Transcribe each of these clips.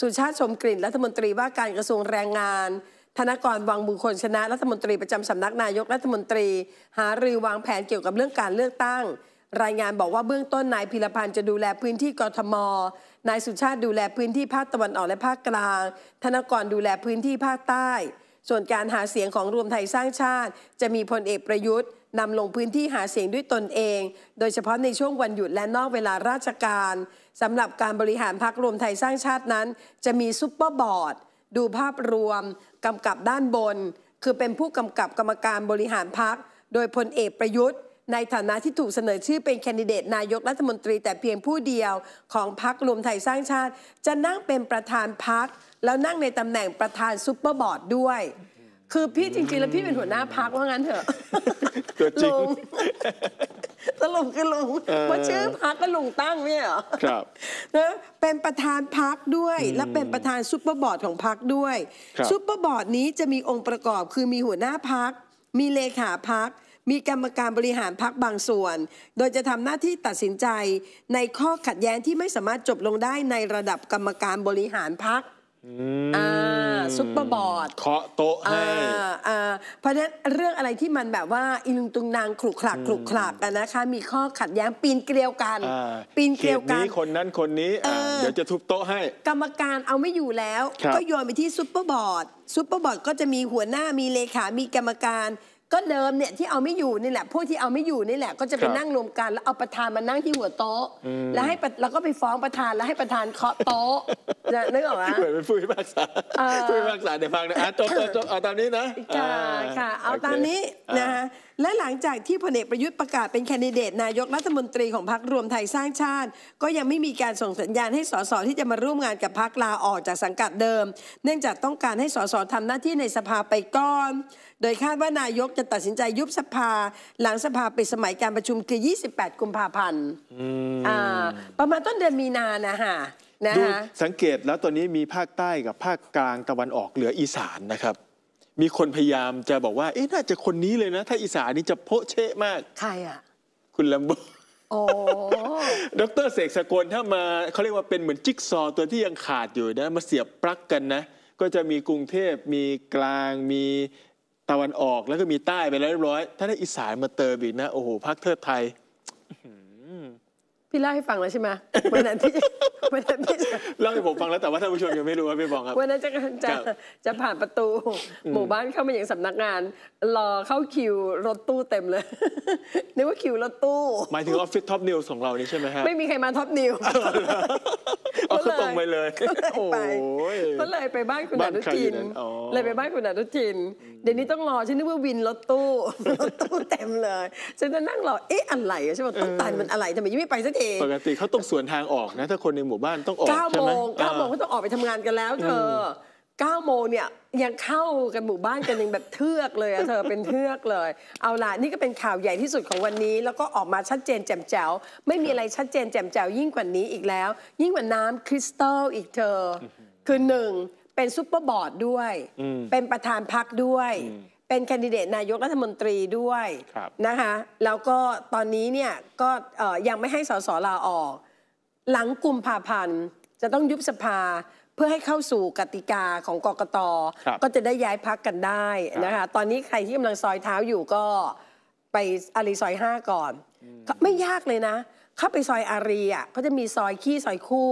สุชาติชมกลิ่นรัฐมนตรีว่าการกระทรวงแรงงาน ธนกรวังบุคคลชนะรัฐมนตรีประจำสำนักนายกรัฐมนตรี หารือวางแผนเกี่ยวกับเรื่องการเลือกตั้ง รายงานบอกว่าเบื้องต้นนายพิรพันธ์จะดูแลพื้นที่กรทม นายสุชาติดูแลพื้นที่ภาคตะวันออกและภาคกลาง ธนกรดูแลพื้นที่ภาคใต้ ส่วนการหาเสียงของรวมไทยสร้างชาติจะมีพลเอกประยุทธ์นำลงพื้นที่หาเสียงด้วยตนเอง โดยเฉพาะในช่วงวันหยุดและนอกเวลาราชการสำหรับการบริหารพักรวมไทยสร้างชาตินั้น จะมีซุปเปอร์บอร์ดดูภาพรวมกำกับด้านบน คือเป็นผู้กำกับกรรมการบริหารพักโดยพลเอกประยุทธ์ในฐานะที่ถูกเสนอชื่อเป็นแคนดิเดตนายกรัฐมนตรี แต่เพียงผู้เดียว ของพักรวมไทยสร้างชาติ จะนั่งเป็นประธานพักแล้วนั่งในตำแหน่งประธานซุปเปอร์บอร์ดด้วยคือพี่จริงๆแล้วพี่เป็นหัวหน้าพักว่างั้นเถอะลุงสรุปคือลุงมาชื่อพักก็ลุงตั้งไม่่เหรอครับนะเป็นประธานพักด้วย และเป็นประธานซุปเปอร์บอร์ดของพักด้วย ซุปเปอร์บอร์ดนี้จะมีองค์ประกอบคือมีหัวหน้าพักมีเลขาพักมีกรรมการบริหารพักบางส่วน โดยจะทำหน้าที่ตัดสินใจในข้อขัดแย้งที่ไม่สามารถจบลงได้ในระดับกรรมการบริหารพักซุปเปอร์บอร์ดเคาะโต๊ะให้เพราะฉะนั้นเรื่องอะไรที่มันแบบว่าอิลุงตุงนางขลุกขลักขลุกขลักกันนะคะ มีข้อขัดแย้งปีนเกลียวกันปีนเกลียวกันนี้คนนั้นคนนี้เดี๋ยวจะทุบโต๊ะให้ กรรมการเอาไม่อยู่แล้ว ก็โยนไปที่ซุปเปอร์บอร์ด ซุปเปอร์บอร์ดก็จะมีหัวหน้ามีเลขา มีกรรมการก็เดิมเนี่ยที่เอาไม่อยู่นี่แหละพวกที่เอาไม่อยู่นี่แหละ ก็จะไปนั่งรวมกันแล้วเอาประธานมานั่งที่หัวโต๊ะ แล้วให้เราก็ไปฟ้องประธานแล้วให้ประธานเคาะโต๊ะะนึกออกไหมเหมือนเป็นผู้พิพากษาฟุผู้พิพากษาเดี๋ยวฟังนะจบจบเอาตามนี้นะค่ะาค่ะเอาตามนี้นะคะและหลังจากที่พลเอกประยุทธ์ประกาศเป็นแคนดิเดตนายกรัฐมนตรีของพรรครวมไทยสร้างชาติ ก็ยังไม่มีการส่งสัญญาณให้สสที่จะมาร่วมงานกับพรรคลาออกจากสังกัดเดิม เนื่องจากต้องการให้สสทำหน้าที่ในสภาไปก่อน โดยคาดว่านายกจะตัดสินใจยุบสภา หลังสภาปิดสมัยการประชุมคือ 28 กุมภาพันธ์ประมาณต้นเดือนมีนานะฮะนะฮะสังเกตแล้วตอนนี้มีภาคใต้กับภาคกลางตะวันออกเหลืออีสานนะครับมีคนพยายามจะบอกว่า เอ๊ะ น่าจะคนนี้เลยนะ ถ้าอีสานนี่จะโพะเชะมาก ใครอ่ะ คุณลัมโบโอ้ดรเสกสกลถ้ามา เขาเรียกว่าเป็นเหมือนจิ๊กซอตัวที่ยังขาดอยู่นะ มาเสียบปลั๊กกันนะ ก็จะมีกรุงเทพ มีกลาง มีตะวันออก แล้วก็มีใต้ไปแล้วเรียบร้อย ถ้าได้อีสานมาเติมอีกนะ โอ้โห พักเทิดไทยพี่เล่าให้ฟังแล้วใช่ไหมวันนั้นที่วันนั้นที่เล่าให้ผมฟังแล้วแต่ว่าท่านผู้ชมยังไม่รู้ว่าพี่บอกครับวันนั้นจะจะจะผ่านประตูหมู่บ้านเข้ามาอย่างสำนักงาน รอเข้าคิวรถตู้เต็มเลยนึกว่าคิวรถตู้หมายถึงออฟฟิศท็อปนิวของเรานี่ใช่ไหมฮะไม่มีใครมาท็อปนิวเขาตรงไปเลยโอ้ยก็เลยไปบ้านคุณอนุทินเลยไปบ้านคุณอนุทินเดี๋ยวนี้ต้องรอฉันนึกว่าวินรถตู้ รถตู้เต็มเลยฉันจะนั่งรอเอ๊ะอะไรใช่ไหมต้องตันมันอะไรทำไมยังไม่ไปสักทีปกติเขาต้องสวนทางออกนะ ถ้าคนในหมู่บ้านต้องออกเก้ใช่ไหมงเก้าโมงเขาต้องออกไปทำงานกันแล้ว เธอเก้าโมงเนี่ยยังเข้ากันหมู่บ้านกันยังแบบเทือกเลยอะเธอเป็นเทือกเลย เอาล่ะนี่ก็เป็นข่าวใหญ่ที่สุดของวันนี้ แล้วก็ออกมาชัดเจนแจ่มแจ๋วไม่มีอะไรชัดเจนแจ่มแจ๋วยิ่งกว่านี้อีกแล้ว ยิ่งกว่าน้ำคริสตัลอีกเธอ คือหนึ่งเป็นซูเปอร์บอร์ดด้วยเป็นประธานพักด้วยเป็นแคนดิเดตนายกรัฐมนตรีด้วยนะคะแล้วก็ตอนนี้เนี่ยก็ยังไม่ให้สสลาออก หลังกุมภาพันธ์จะต้องยุบสภาเพื่อให้เข้าสู่กติกาของกกตก็จะได้ย้ายพักกันได้นะคะตอนนี้ใครที่กำลังซอยเท้าอยู่ก็ไปอารีซอยห้าก่อน ไม่ยากเลยนะ เข้าไปซอยอารีอ่ะเขาจะมีซอยขี้ซอยคู่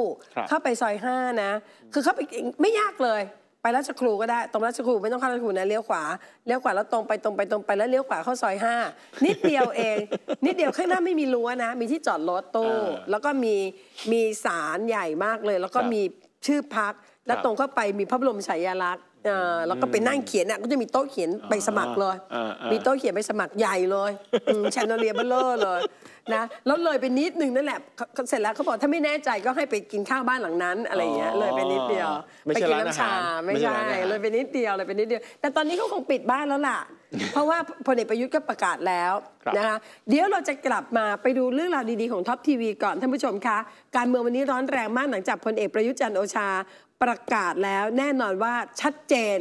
เข้าไปซอยห้านะคือเข้าไปไม่ยากเลยไปราชครูก็ได้ตรงราชครูไม่ต้องเข้าราชครูนะเลี้ยวขวาเลี้ยวขวาแล้วตรงไปตรงไปตรงไปแล้วเลี้ยวขวาเข้าซอยห้านิดเดียวเองนิดเดียวข้างหน้าไม่มีรั้วนะมีที่จอดรถตู้แล้วก็มีมีศาลใหญ่มากเลย แล้วก็มีชื่อพักแล้วตรงเข้าไปมีพระบรมฉายาลักษณ์แล้วก็ไปนั่งเขียนน่ยก็จะมีโต๊ะเขียนไปสมัครเลยมีโต๊ะเขียนไปสมัครใหญ่เลยแชนเลียเบลเลอร์เลยนะแล้วเลยไปนิดนึงนั่นแหละเสร็จแล้วเขาบอกถ้าไม่แน่ใจก็ให้ไปกินข้าวบ้านหลังนั้นอะไรอย่างเงี้ยเลยไปนิดไม่ใช่ร้านอาหารไม่ใช่เลยไปนิดเดียวเลยไปนิดเดียว แต่ตอนนี้เขาคงปิดบ้านแล้วล่ะ เพราะว่าพลเอกประยุทธ์ก็ประกาศแล้วนะคะเดี๋ยวเราจะกลับมาไปดูเรื่องราวดีๆของท็อปทีวีก่อนท่านผู้ชมคะการเมืองวันนี้ร้อนแรงมากหลังจากพลเอกประยุทธ์จันโอชาประกาศแล้ว แน่นอนว่าชัดเจน